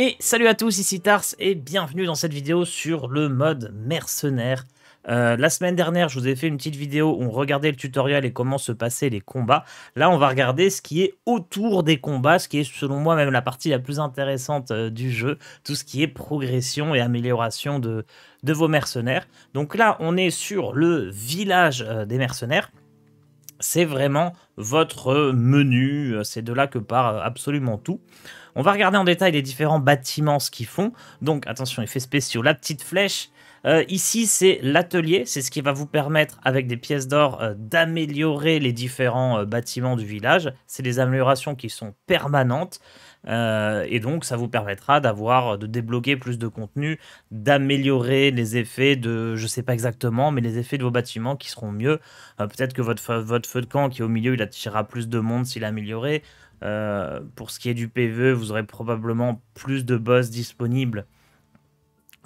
Et salut à tous, ici Tars et bienvenue dans cette vidéo sur le mode mercenaire. Euh, la semaine dernière, je vous ai fait une petite vidéo où on regardait le tutoriel et comment se passaient les combats. Là, on va regarder ce qui est autour des combats, ce qui est selon moi même la partie la plus intéressante euh, du jeu, tout ce qui est progression et amélioration de, de vos mercenaires. Donc là, on est sur le village euh, des mercenaires c'est vraiment votre menu, c'est de là que part absolument tout. On va regarder en détail les différents bâtiments, ce qu'ils font. Donc attention, effets spéciaux, la petite flèche. Euh, ici, c'est l'atelier, c'est ce qui va vous permettre, avec des pièces d'or, euh, d'améliorer les différents euh, bâtiments du village. C'est les améliorations qui sont permanentes. et donc, ça vous permettra d'avoir, de débloquer plus de contenu, d'améliorer les effets de, je sais pas exactement, mais les effets de vos bâtiments qui seront mieux. Peut-être que votre, votre feu de camp qui est au milieu, il attirera plus de monde s'il est amélioré. Euh, pour ce qui est du PvE, vous aurez probablement plus de boss disponibles,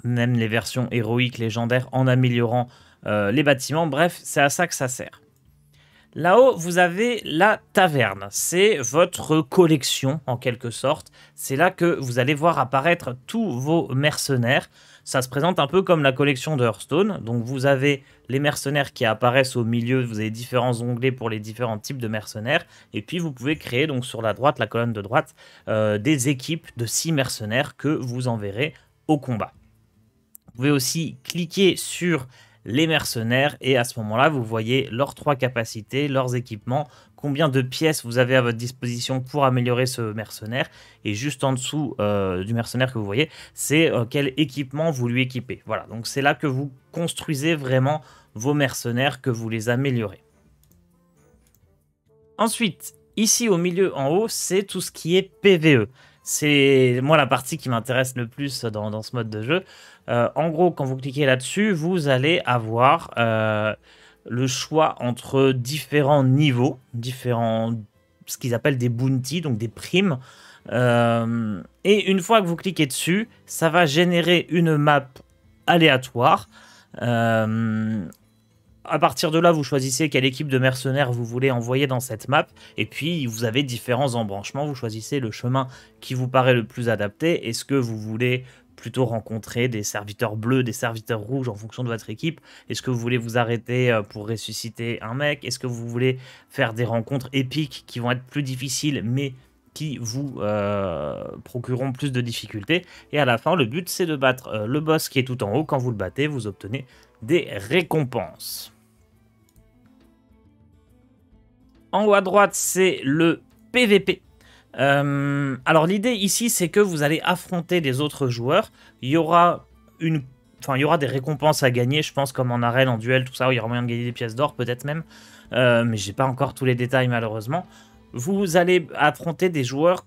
même les versions héroïques, légendaires, en améliorant euh, les bâtiments. Bref, c'est à ça que ça sert. Là-haut, vous avez la taverne. C'est votre collection, en quelque sorte. C'est là que vous allez voir apparaître tous vos mercenaires. Ça se présente un peu comme la collection de Hearthstone. Donc vous avez les mercenaires qui apparaissent au milieu. Vous avez différents onglets pour les différents types de mercenaires. Et puis vous pouvez créer donc sur la droite, la colonne de droite, euh, des équipes de 6 mercenaires que vous enverrez au combat. Vous pouvez aussi cliquer sur les mercenaires. Et à ce moment-là, vous voyez leurs trois capacités, leurs équipements, combien de pièces vous avez à votre disposition pour améliorer ce mercenaire. Et juste en dessous euh, du mercenaire que vous voyez, c'est euh, quel équipement vous lui équipez. Voilà, donc c'est là que vous construisez vraiment vos mercenaires, que vous les améliorez. Ensuite, ici au milieu en haut, c'est tout ce qui est PVE. C'est moi la partie qui m'intéresse le plus dans, ce mode de jeu. Euh, en gros, quand vous cliquez là-dessus, vous allez avoir euh, le choix entre différents niveaux, différents, ce qu'ils appellent des bounties, donc des primes. Euh, et une fois que vous cliquez dessus, ça va générer une map aléatoire à partir de là, vous choisissez quelle équipe de mercenaires vous voulez envoyer dans cette map, et puis vous avez différents embranchements, vous choisissez le chemin qui vous paraît le plus adapté, est-ce que vous voulez plutôt rencontrer des serviteurs bleus, des serviteurs rouges en fonction de votre équipe Est-ce que vous voulez vous arrêter euh, pour ressusciter un mec Est-ce que vous voulez faire des rencontres épiques qui vont être plus difficiles mais qui vous euh, procureront plus de difficultés. Et à la fin, le but, c'est de battre euh, le boss qui est tout en haut. Quand vous le battez, vous obtenez des récompenses. En haut à droite, c'est le PVP. Euh, alors l'idée ici, c'est que vous allez affronter des autres joueurs. Il y aura une Enfin, il y aura des récompenses à gagner, je pense, comme en arène, en duel, tout ça, où il y aura moyen de gagner des pièces d'or, peut-être même. Mais euh, mais j'ai pas encore tous les détails, malheureusement. Vous allez affronter des joueurs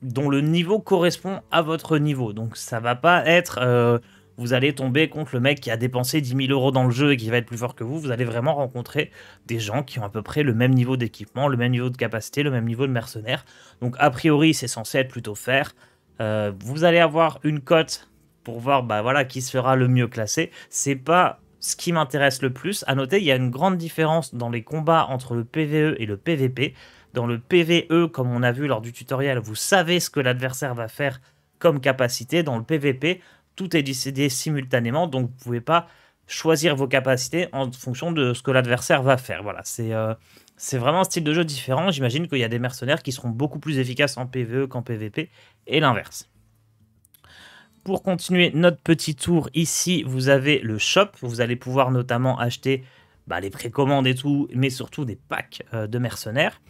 dont le niveau correspond à votre niveau. Donc, ça va pas être... Euh, vous allez tomber contre le mec qui a dépensé 10 000 euros dans le jeu et qui va être plus fort que vous. Vous allez vraiment rencontrer des gens qui ont à peu près le même niveau d'équipement, le même niveau de capacité, le même niveau de mercenaires. Donc a priori, c'est censé être plutôt faire. Euh, vous allez avoir une cote pour voir bah, voilà, qui sera le mieux classé. C'est pas ce qui m'intéresse le plus. À noter, il y a une grande différence dans les combats entre le PVE et le PVP. Dans le PVE, comme on a vu lors du tutoriel, vous savez ce que l'adversaire va faire comme capacité. Dans le PVP, tout est décidé simultanément, donc vous ne pouvez pas choisir vos capacités en fonction de ce que l'adversaire va faire. Voilà, euh, c'est vraiment un style de jeu différent. J'imagine qu'il y a des mercenaires qui seront beaucoup plus efficaces en PvE qu'en PvP, et l'inverse. Pour continuer notre petit tour, ici, vous avez le shop. Vous allez pouvoir notamment acheter bah, les précommandes et tout, mais surtout des packs euh, de mercenaires.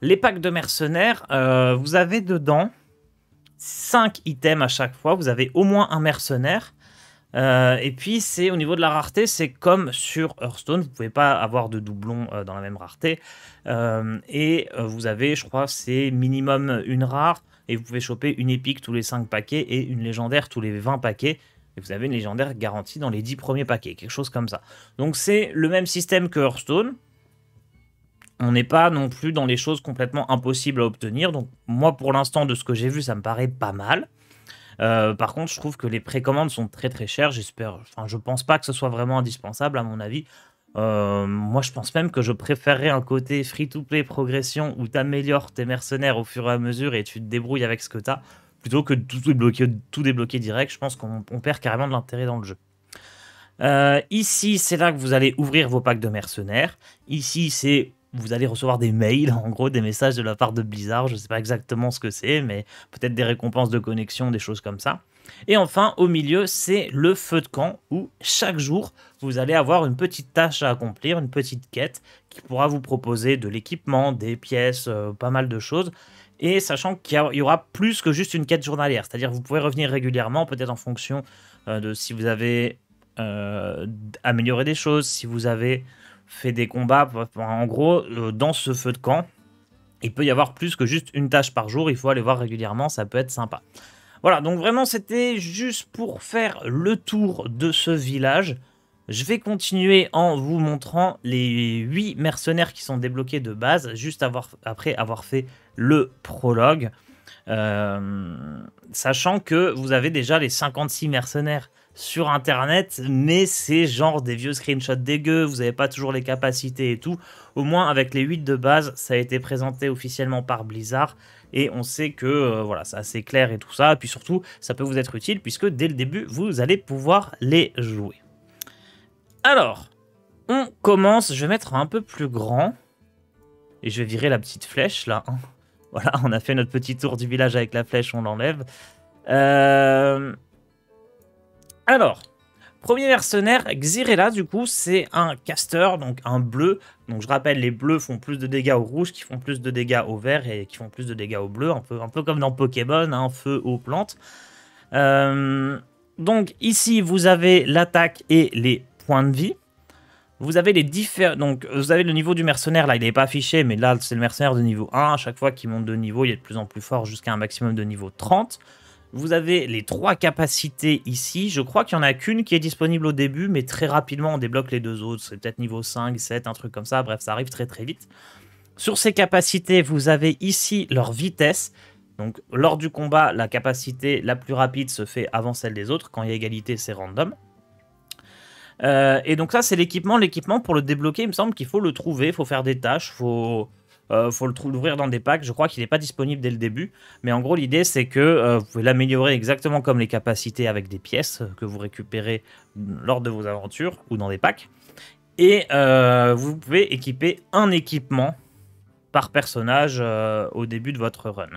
Les packs de mercenaires, euh, vous avez dedans 5 items à chaque fois. Vous avez au moins un mercenaire. Euh, et puis, c'est au niveau de la rareté, c'est comme sur Hearthstone, vous pouvez pas avoir de doublons euh, dans la même rareté. Euh, et vous avez, je crois, c'est minimum une rare, et vous pouvez choper une épique tous les 5 paquets et une légendaire tous les 20 paquets. Et vous avez une légendaire garantie dans les 10 premiers paquets, quelque chose comme ça. Donc, c'est le même système que Hearthstone, on n'est pas non plus dans les choses complètement impossibles à obtenir. Donc moi, pour l'instant, de ce que j'ai vu, ça me paraît pas mal. Euh, par contre, je trouve que les précommandes sont très très chères. J'espère, enfin, je pense pas que ce soit vraiment indispensable à mon avis. Euh, moi, je pense même que je préférerais un côté free-to-play progression où améliores tes mercenaires au fur et à mesure et tu te débrouilles avec ce que tu as. plutôt que tout débloquer, tout direct. Je pense qu'on perd carrément de l'intérêt dans le jeu. Euh, ici, c'est là que vous allez ouvrir vos packs de mercenaires. Ici, c'est vous allez recevoir des mails, en gros des messages de la part de Blizzard, je ne sais pas exactement ce que c'est, mais peut-être des récompenses de connexion, des choses comme ça. Et enfin, au milieu, c'est le feu de camp où chaque jour, vous allez avoir une petite tâche à accomplir, une petite quête qui pourra vous proposer de l'équipement, des pièces, euh, pas mal de choses. Et sachant qu'il y aura plus que juste une quête journalière, c'est-à-dire vous pouvez revenir régulièrement, peut-être en fonction euh, de si vous avez euh, amélioré des choses, si vous avez fait des combats. En gros, euh, dans ce feu de camp, il peut y avoir plus que juste une tâche par jour. Il faut aller voir régulièrement, ça peut être sympa. Voilà, donc vraiment, c'était juste pour faire le tour de ce village. Je vais continuer en vous montrant les 8 mercenaires qui sont débloqués de base, juste avoir, après avoir fait le prologue. Euh, sachant que vous avez déjà les 56 mercenaires sur internet, mais c'est genre des vieux screenshots dégueux, vous n'avez pas toujours les capacités et tout. Au moins avec les 8 de base, ça a été présenté officiellement par Blizzard et on sait que euh, voilà, c'est assez clair et tout ça. Et puis surtout, ça peut vous être utile puisque dès le début, vous allez pouvoir les jouer. Alors, on commence, je vais mettre un peu plus grand et je vais virer la petite flèche là. Hein. Voilà, on a fait notre petit tour du village avec la flèche, on l'enlève. Euh alors, Premier mercenaire, Xirella, du coup, c'est un caster, donc un bleu. Donc je rappelle, les bleus font plus de dégâts aux rouges, qui font plus de dégâts aux verts et qui font plus de dégâts au bleus, un peu, comme dans Pokémon, hein, feu aux plantes. Euh, donc ici, vous avez l'attaque et les points de vie. Vous avez les Donc vous avez le niveau du mercenaire, là il n'est pas affiché, mais là c'est le mercenaire de niveau 1. À chaque fois qu'il monte de niveau, il est de plus en plus fort jusqu'à un maximum de niveau 30. Vous avez les trois capacités ici. Je crois qu'il n'y en a qu'une qui est disponible au début, mais très rapidement on débloque les deux autres. C'est peut-être niveau 5, 7, un truc comme ça. Bref, ça arrive très très vite. Sur ces capacités, vous avez ici leur vitesse. Donc lors du combat, la capacité la plus rapide se fait avant celle des autres. Quand il y a égalité, c'est random. Euh, et donc ça, c'est l'équipement. L'équipement, pour le débloquer, il me semble qu'il faut le trouver, il faut faire des tâches, il faut euh, faut le dans des packs. Je crois qu'il n'est pas disponible dès le début. Mais en gros, l'idée, c'est que euh, vous pouvez l'améliorer exactement comme les capacités avec des pièces euh, que vous récupérez lors de vos aventures ou dans des packs. Et vous pouvez équiper un équipement par personnage au début de votre run.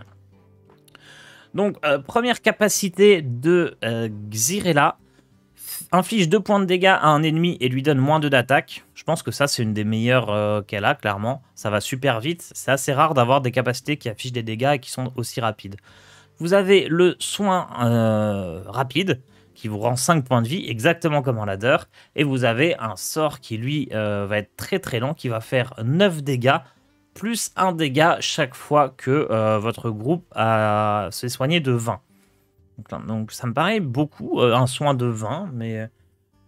Donc, première capacité de Xirella, inflige 2 points de dégâts à un ennemi et lui donne moins 2 d'attaque. Je pense que ça, c'est une des meilleures euh, qu'elle a, clairement. Ça va super vite. C'est assez rare d'avoir des capacités qui affichent des dégâts et qui sont aussi rapides. Vous avez le soin euh, rapide qui vous rend 5 points de vie, exactement comme en ladder. Et vous avez un sort qui, lui, euh, va être très très lent, qui va faire 9 dégâts, plus 1 dégât chaque fois que votre groupe se soigné de 20. Donc, ça me paraît beaucoup, euh, un soin de 20, mais euh,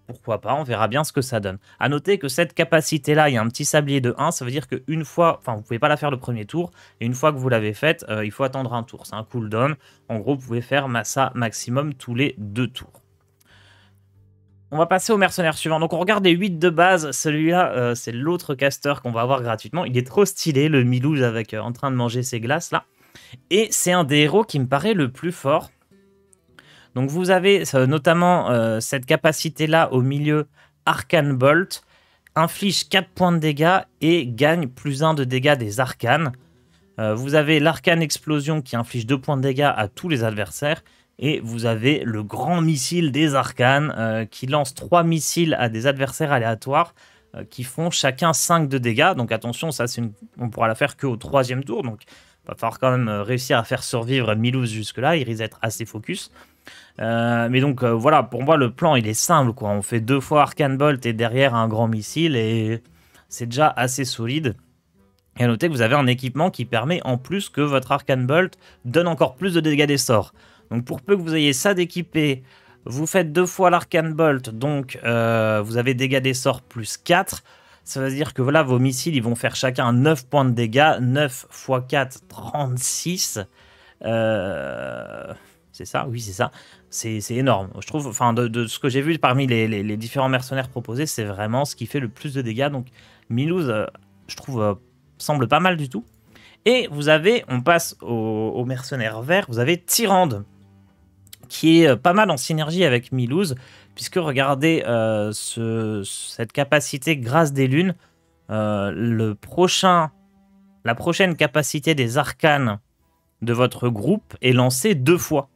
pourquoi pas, on verra bien ce que ça donne. A noter que cette capacité-là, il y a un petit sablier de 1, ça veut dire qu'une fois, enfin vous pouvez pas la faire le premier tour, et une fois que vous l'avez faite, euh, il faut attendre un tour, c'est un cooldown. En gros, vous pouvez faire ça maximum tous les deux tours. On va passer au mercenaire suivant. Donc on regarde les 8 de base. Celui-là, c'est l'autre caster qu'on va avoir gratuitement. Il est trop stylé, le Milouz avec, en train de manger ses glaces là. Et c'est un des héros qui me paraît le plus fort. Donc vous avez euh, notamment euh, cette capacité-là au milieu Arcane Bolt, inflige 4 points de dégâts et gagne plus 1 de dégâts des arcanes. Euh, vous avez l'arcane explosion qui inflige 2 points de dégâts à tous les adversaires. Et vous avez le grand missile des arcanes qui lance 3 missiles à des adversaires aléatoires qui font chacun 5 de dégâts. Donc attention, ça c'est on pourra la faire qu'au troisième tour. Donc il va falloir quand même réussir à faire survivre Milouz jusque-là. Il risque d'être assez focus. Euh, mais donc euh, voilà, pour moi le plan il est simple quoi. On fait deux fois Arcane Bolt et derrière un grand missile et c'est déjà assez solide. Et à noter que vous avez un équipement qui permet en plus que votre Arcane Bolt donne encore plus de dégâts des sorts. Donc pour peu que vous ayez ça d'équipé, vous faites deux fois l'Arcane Bolt, donc euh, vous avez dégâts des sorts plus 4. Ça veut dire que voilà, vos missiles, ils vont faire chacun 9 points de dégâts. 9 x 4, 36. Euh c'est ça Oui, c'est ça. C'est énorme. Je trouve, enfin, de, ce que j'ai vu parmi les, différents mercenaires proposés, c'est vraiment ce qui fait le plus de dégâts. Donc, Milouz, euh, je trouve, euh, semble pas mal du tout. Et vous avez, on passe aux au mercenaires verts, vous avez Tyrande, qui est euh, pas mal en synergie avec Milouz, puisque regardez cette capacité Grâce des Lunes, le prochain, la prochaine capacité des arcanes de votre groupe est lancée deux fois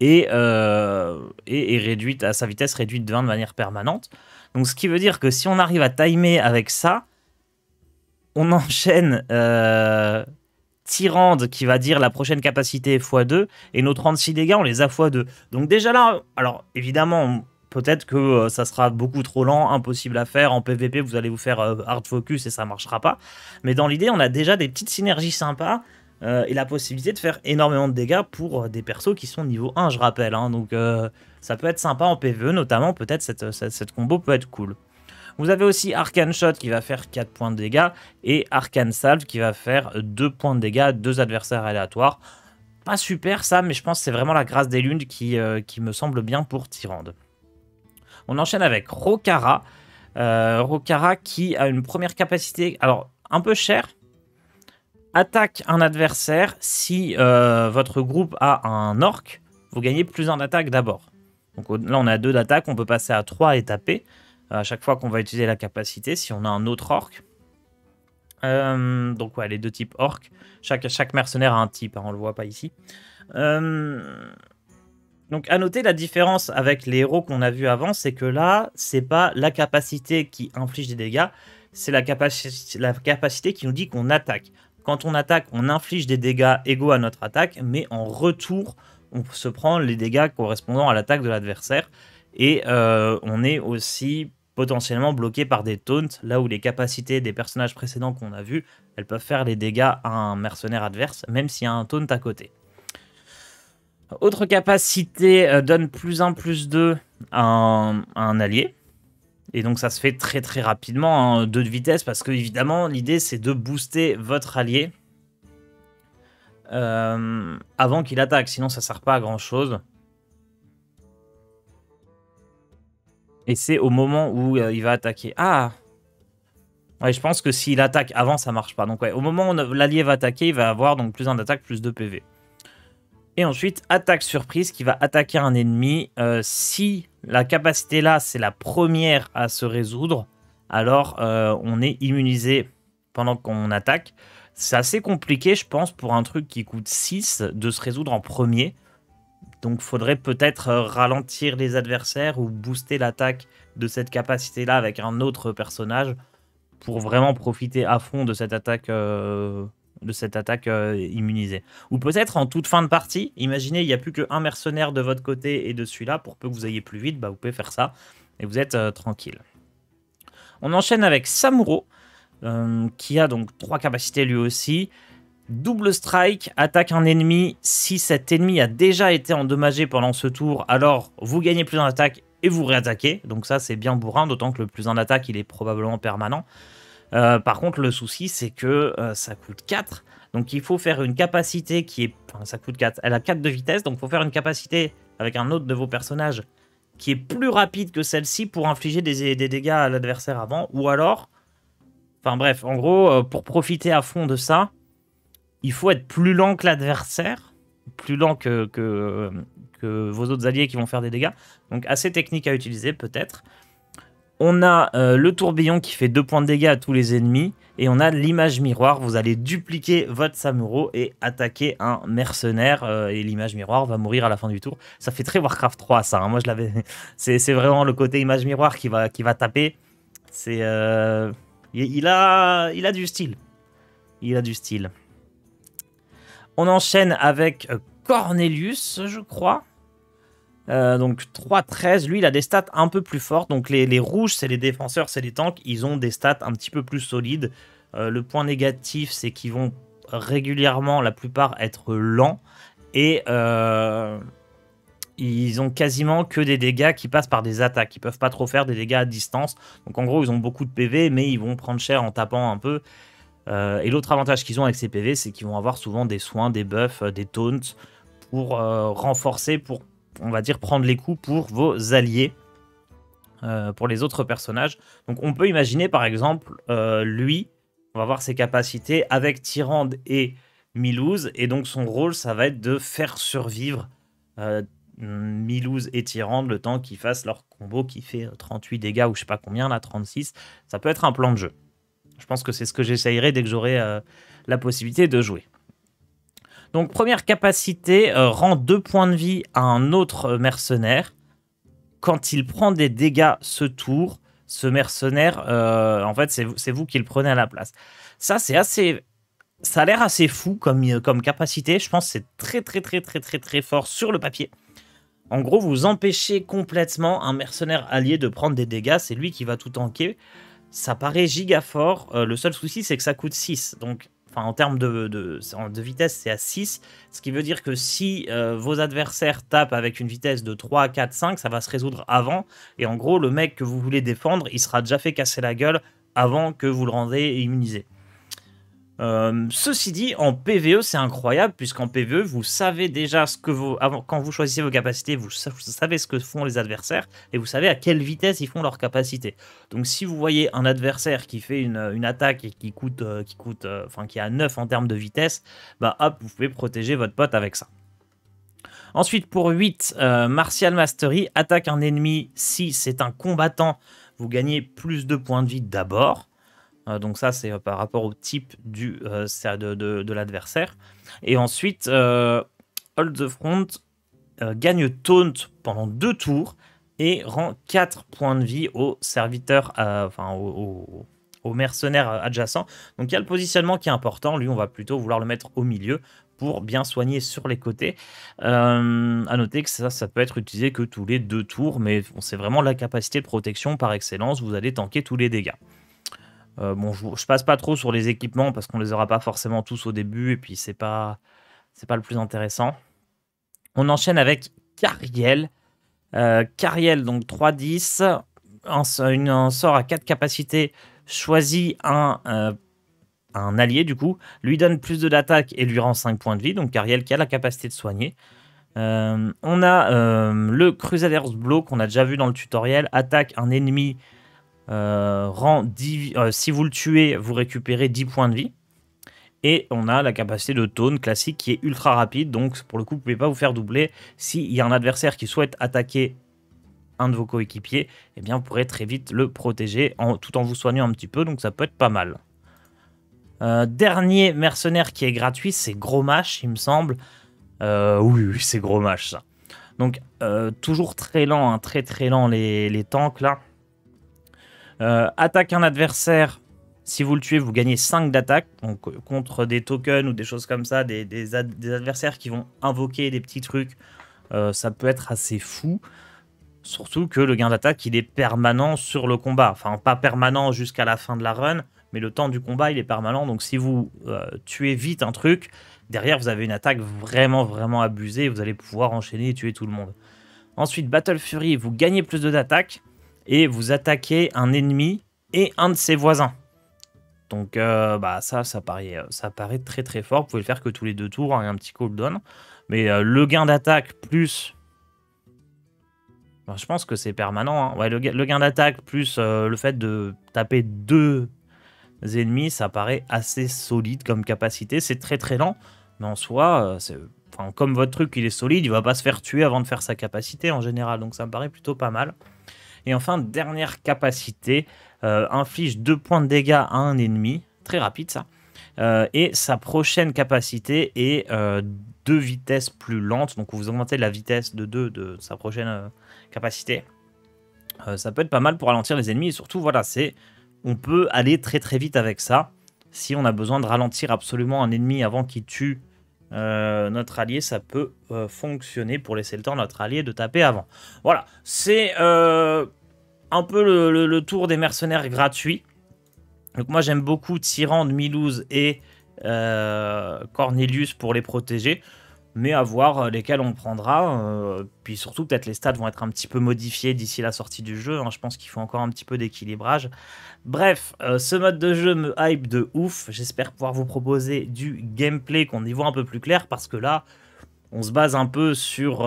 et, euh, réduite à sa vitesse réduite de 20 de manière permanente. Donc ce qui veut dire que si on arrive à timer avec ça, on enchaîne euh, Tyrande qui va dire la prochaine capacité x2 et nos 36 dégâts on les a x2. Donc déjà là, alors évidemment peut-être que euh, ça sera beaucoup trop lent, impossible à faire, en PvP vous allez vous faire euh, hard focus et ça ne marchera pas. Mais dans l'idée on a déjà des petites synergies sympas euh, et la possibilité de faire énormément de dégâts pour euh, des persos qui sont niveau 1, je rappelle. Hein. donc euh, ça peut être sympa en PvE, notamment peut-être cette, cette, combo peut être cool. Vous avez aussi Arcane Shot qui va faire 4 points de dégâts et Arcane Salve qui va faire 2 points de dégâts à 2 adversaires aléatoires. Pas super ça, mais je pense que c'est vraiment la grâce des lunes qui, qui me semble bien pour Tyrande. On enchaîne avec Rokara. Rokara qui a une première capacité, alors un peu chère, attaque un adversaire, si euh, votre groupe a un orc, vous gagnez plus en attaque d'abord. Donc là, on a deux d'attaque, on peut passer à trois et taper euh, à chaque fois qu'on va utiliser la capacité si on a un autre orc. Euh, donc ouais, les deux types orc. Chaque, mercenaire a un type, on hein, on le voit pas ici. donc à noter la différence avec les héros qu'on a vus avant, c'est que là, c'est pas la capacité qui inflige des dégâts, c'est la capacité qui nous dit qu'on attaque. Quand on attaque, on inflige des dégâts égaux à notre attaque, mais en retour, on se prend les dégâts correspondant à l'attaque de l'adversaire. Et euh, on est aussi potentiellement bloqué par des taunts, là où les capacités des personnages précédents qu'on a vus, elles peuvent faire les dégâts à un mercenaire adverse, même s'il y a un taunt à côté. Autre capacité, euh, donne plus 1, plus 2 à un allié. Et donc ça se fait très très rapidement, hein, deux de vitesse, parce que évidemment l'idée c'est de booster votre allié euh, avant qu'il attaque, sinon ça sert pas à grand chose. Et c'est au moment où euh, il va attaquer. Ah Ouais, je pense que s'il attaque avant, ça marche pas. Donc ouais, au moment où l'allié va attaquer, il va avoir donc plus 1 d'attaque, plus de PV. Et ensuite, attaque surprise qui va attaquer un ennemi. Euh, si la capacité là, c'est la première à se résoudre, alors euh, on est immunisé pendant qu'on attaque. C'est assez compliqué, je pense, pour un truc qui coûte 6 de se résoudre en premier. Donc faudrait peut-être euh, ralentir les adversaires ou booster l'attaque de cette capacité-là avec un autre personnage pour vraiment profiter à fond de cette attaque euh, de cette attaque euh, immunisée. Ou peut-être en toute fin de partie, imaginez, il n'y a plus qu'un mercenaire de votre côté et de celui-là, pour peu que vous ayez plus vite, bah, vous pouvez faire ça, et vous êtes euh, tranquille. On enchaîne avec Samuro, euh, qui a donc trois capacités lui aussi. Double strike, attaque un ennemi. Si cet ennemi a déjà été endommagé pendant ce tour, alors vous gagnez plus en attaque et vous réattaquez. Donc ça c'est bien bourrin, d'autant que le plus en attaque il est probablement permanent. Euh, par contre, le souci, c'est que euh, ça coûte 4. Donc il faut faire une capacité qui est... ça coûte 4. Elle a 4 de vitesse, donc il faut faire une capacité avec un autre de vos personnages qui est plus rapide que celle-ci pour infliger des, dégâts à l'adversaire avant. Ou alors... Enfin bref, en gros, euh, pour profiter à fond de ça, il faut être plus lent que l'adversaire, plus lent que, vos autres alliés qui vont faire des dégâts. Donc assez technique à utiliser peut-être. On a euh, le tourbillon qui fait 2 points de dégâts à tous les ennemis. Et on a l'image miroir. Vous allez dupliquer votre Samuro et attaquer un mercenaire. Euh, et l'image miroir va mourir à la fin du tour. Ça fait très Warcraft 3, ça. Hein. Moi, je l'avais. C'est vraiment le côté image miroir qui va, qui va taper. C'est. Euh, il, a, il a du style. Il a du style. On enchaîne avec Cornelius, je crois. Euh, donc 3-13, lui il a des stats un peu plus fortes. Donc les, rouges, c'est les défenseurs, c'est les tanks, ils ont des stats un petit peu plus solides. Euh, le point négatif, c'est qu'ils vont régulièrement, la plupart, être lents. Et euh, ils ont quasiment que des dégâts qui passent par des attaques. Ils peuvent pas trop faire des dégâts à distance. Donc en gros, ils ont beaucoup de PV, mais ils vont prendre cher en tapant un peu. et l'autre avantage qu'ils ont avec ces PV, c'est qu'ils vont avoir souvent des soins, des buffs, des taunts pour renforcer, pour on va dire, prendre les coups pour vos alliés, euh, pour les autres personnages. Donc on peut imaginer par exemple, euh, lui, on va voir ses capacités avec Tyrande et Milouz, et donc son rôle, ça va être de faire survivre euh, Milouz et Tyrande le temps qu'ils fassent leur combo qui fait 38 euh, dégâts ou je sais pas combien, là 36. Ça peut être un plan de jeu. Je pense que c'est ce que j'essayerai dès que j'aurai la possibilité de jouer. Donc première capacité, euh, rend deux points de vie à un autre euh, mercenaire. Quand il prend des dégâts ce tour, ce mercenaire, euh, en fait, c'est vous, qui le prenez à la place. Ça, c'est assez... Ça a l'air assez fou comme, comme capacité. Je pense que c'est très, très, très, très, très, très fort sur le papier. En gros, vous empêchez complètement un mercenaire allié de prendre des dégâts. C'est lui qui va tout tanker. Ça paraît giga fort. le seul souci, c'est que ça coûte 6. Donc, Enfin, en termes de, vitesse, c'est à 6. Ce qui veut dire que si euh, vos adversaires tapent avec une vitesse de 3, 4, 5, ça va se résoudre avant. Et en gros, le mec que vous voulez défendre, il sera déjà fait casser la gueule avant que vous le rendez immunisé. Euh, ceci dit, en PVE, c'est incroyable, puisqu'en PVE, vous savez déjà ce que vous. quand vous choisissez vos capacités, vous, savez ce que font les adversaires et vous savez à quelle vitesse ils font leurs capacités. Donc, si vous voyez un adversaire qui fait une, attaque et qui coûte, euh, qui coûte, euh, enfin, qui a 9 en termes de vitesse, bah hop, vous pouvez protéger votre pote avec ça. Ensuite, pour 8, Martial Mastery, attaque un ennemi si c'est un combattant, vous gagnez plus de points de vie d'abord. Euh, donc ça, c'est euh, par rapport au type du, euh, de, de, l'adversaire. Et ensuite, Hold the Front gagne Taunt pendant deux tours et rend 4 points de vie aux serviteur, enfin aux Donc il y a le positionnement qui est important. Lui, on va plutôt vouloir le mettre au milieu pour bien soigner sur les côtés. à noter que ça, ça peut être utilisé que tous les deux tours, mais c'est vraiment la capacité de protection par excellence. Vous allez tanker tous les dégâts. Euh, bon, je, passe pas trop sur les équipements parce qu'on les aura pas forcément tous au début et puis c'est pas c'est pas le plus intéressant. On enchaîne avec Cariel. Euh, Cariel donc 3-10, un, sort à 4 capacités, choisit un, euh, un allié du coup, lui donne plus de l'attaque et lui rend 5 points de vie, donc Cariel qui a la capacité de soigner. Euh, on a le Crusader's Blow qu'on a déjà vu dans le tutoriel, attaque un ennemi euh, rend 10, euh, si vous le tuez, vous récupérez 10 points de vie. Et on a la capacité de taunt classique qui est ultra rapide. Donc, pour le coup, vous ne pouvez pas vous faire doubler. S'il y a un adversaire qui souhaite attaquer un de vos coéquipiers, eh bien, vous pourrez très vite le protéger tout en vous soignant un petit peu. Donc, ça peut être pas mal. Euh, dernier mercenaire qui est gratuit, c'est Gros il me semble. oui, oui c'est Gros Donc, toujours très lent, hein, très très lent les tanks là. Euh, attaque un adversaire. Si vous le tuez, vous gagnez 5 d'attaque. Donc, euh, contre des tokens ou des choses comme ça, des, adversaires qui vont invoquer des petits trucs, euh, ça peut être assez fou. Surtout que le gain d'attaque, il est permanent sur le combat. Enfin, pas permanent jusqu'à la fin de la run, mais le temps du combat, il est permanent. Donc, si vous tuez vite un truc, derrière, vous avez une attaque vraiment, vraiment abusée. vous allez pouvoir enchaîner et tuer tout le monde. Ensuite, Battle Fury, vous gagnez plus de d'attaque et vous attaquez un ennemi et un de ses voisins. Donc euh, bah ça, ça paraît, euh, ça paraît très très fort. Vous pouvez le faire que tous les deux tours, hein, un petit cooldown. Mais euh, le gain d'attaque plus... Bah, je pense que c'est permanent. Hein. Ouais, le, gain d'attaque plus le fait de taper deux ennemis, ça paraît assez solide comme capacité. C'est très très lent, mais en soi, comme votre truc il est solide, il va pas se faire tuer avant de faire sa capacité en général, donc ça me paraît plutôt pas mal. Et enfin, dernière capacité, euh, inflige 2 points de dégâts à un ennemi, très rapide ça. Euh, et sa prochaine capacité est euh, deux vitesses plus lentes, donc vous augmentez la vitesse de 2 de sa prochaine capacité. ça peut être pas mal pour ralentir les ennemis et surtout voilà, c'est on peut aller très très vite avec ça. Si on a besoin de ralentir absolument un ennemi avant qu'il tue euh, notre allié, ça peut euh, fonctionner pour laisser le temps à notre allié de taper avant. Voilà, c'est euh, un peu le, tour des mercenaires gratuits. Donc moi j'aime beaucoup Tyrande, Milouz et Cornelius pour les protéger mais à voir euh, lesquels on prendra. Euh, puis surtout, peut-être les stats vont être un petit peu modifiés d'ici la sortie du jeu. Hein. Je pense qu'il faut encore un petit peu d'équilibrage. Bref, euh, ce mode de jeu me hype de ouf. J'espère pouvoir vous proposer du gameplay, qu'on y voit un peu plus clair, parce que là, on se base un peu sur...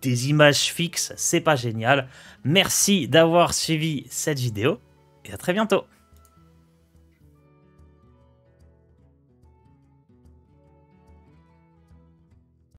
des images fixes, c'est pas génial. Merci d'avoir suivi cette vidéo et à très bientôt.